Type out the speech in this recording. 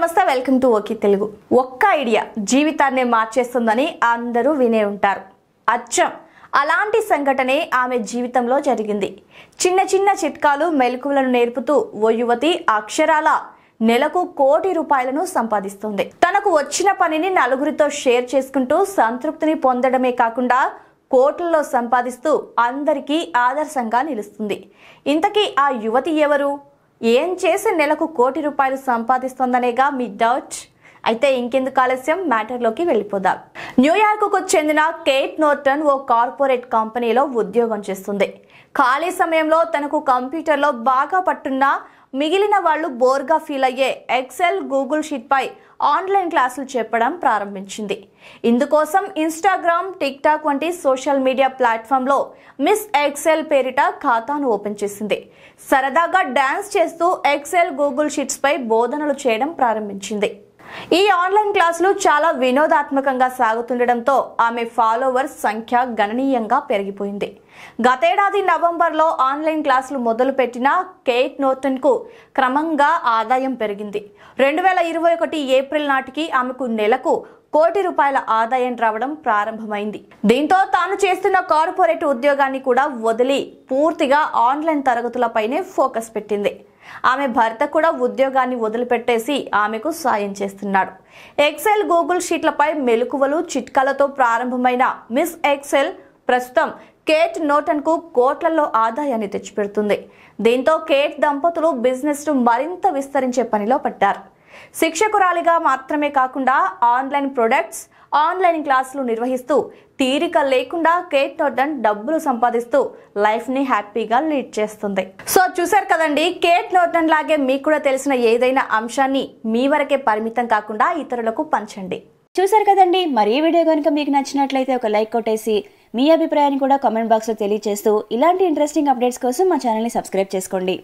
నమస్తే welcome to okay Telugu ఒక్క idea జీవితాన్నే మార్చేస్తుందని అందరూ వినే ఉంటారు అచ్చం అలాంటి సంఘటనే ఆమె జీవితంలో జరిగింది చిన్న చిన్న చిట్కాలు మెలకువలను నేర్పుతూ ఓ యువతి అక్షరాల నెలకు కోటి రూపాయలను సంపాదిస్తుంది తనకు వచ్చిన పనిని నలుగురితో షేర్ చేసుకుంటూ సంతృప్తిని పొందడమే కాకుండా కోట్లలో సంపాదిస్తూ అందరికీ ఆదర్శంగా నిలుస్తుంది ఇంతకీ ఆ యువతి ఎవరు ఏం చేసి నెలకు కోటి రూపాయలు సంపాదిస్తోందనేగా మీ డౌట్ అయితే ఇంకెందుకు ఆలస్యం మ్యాటర్లోకి వెళ్ళిపోదాం న్యూయార్క్కు చెందిన కేట్ నోర్టన్ ఓ కార్పొరేట్ కంపెనీలో ఉద్యోగం చేస్తుంది ఖాళీ సమయంలో తనకు కంప్యూటర్లో బాగా పట్టున్న మిగిలిన వాళ్ళు బోర్గా ఫీల్ అయ్యే ఎక్సెల్ గూగుల్ షీట్పై ఆన్లైన్ క్లాసులు చెప్పడం ప్రారంభించింది ఇందుకోసం ఇన్స్టాగ్రామ్ టిక్ టాక్ వంటి సోషల్ మీడియా ప్లాట్ఫామ్లో మిస్ ఎక్సెల్ పేరిట ఖాతాను ఓపెన్ చేసింది సరదాగా డ్యాన్స్ చేస్తూ ఎక్సెల్ గూగుల్ షీట్స్పై బోధనలు చేయడం ప్రారంభించింది ఈ ఆన్లైన్ క్లాసులు చాలా వినోదాత్మకంగా సాగుతుండటంతో ఆమె ఫాలోవర్స్ సంఖ్య గణనీయంగా పెరిగిపోయింది గతేడాది నవంబర్లో ఆన్లైన్ క్లాసులు మొదలుపెట్టిన కేట్ నోర్టన్కు క్రమంగా ఆదాయం పెరిగింది రెండు వేల ఇరవై ఒకటి ఏప్రిల్ నాటికి ఆమెకు నెలకు కోటి రూపాయల ఆదాయం రావడం ప్రారంభమైంది దీంతో తాను చేస్తున్న కార్పొరేట్ ఉద్యోగాన్ని కూడా వదిలి పూర్తిగా ఆన్లైన్ తరగతులపైనే ఫోకస్ పెట్టింది ఆమె భర్త కూడా ఉద్యోగాన్ని వదిలిపెట్టేసి ఆమెకు సాయం చేస్తున్నాడు ఎక్సెల్ గూగుల్ షీట్లపై మెలకువలు చిట్కాలతో ప్రారంభమైన మిస్ ఎక్సెల్ ప్రస్తుతం కేట్ నోటన్కు కోట్లలో ఆదాయాన్ని తెచ్చిపెడుతుంది దీంతో కేట్ దంపతులు బిజినెస్ను మరింత విస్తరించే పనిలో పడ్డారు శిక్షకురాలిగా మాత్రమే కాకుండా ఆన్లైన్ ప్రొడక్ట్స్ ఆన్లైన్ క్లాసులు నిర్వహిస్తూ తీరిక లేకుండా కేట్ నోర్టన్ డబ్బులు సంపాదిస్తూ లైఫ్ ని హ్యాపీగా లీడ్ చేస్తుంది సో చూసారు కదండి కేట్ నోర్టన్ లాగే మీకు కూడా తెలిసిన ఏదైనా అంశాన్ని మీ వరకే పరిమితం కాకుండా ఇతరులకు పంచండి చూసారు కదండి మరి వీడియో కనుక మీకు నచ్చినట్లయితే ఒక లైక్ కొట్టేసి మీ అభిప్రాయాన్ని కూడా కామెంట్ బాక్స్లో తెలియజేస్తూ ఇలాంటి ఇంట్రెస్టింగ్ అప్డేట్స్ కోసం మా ఛానల్ని సబ్స్క్రైబ్ చేసుకోండి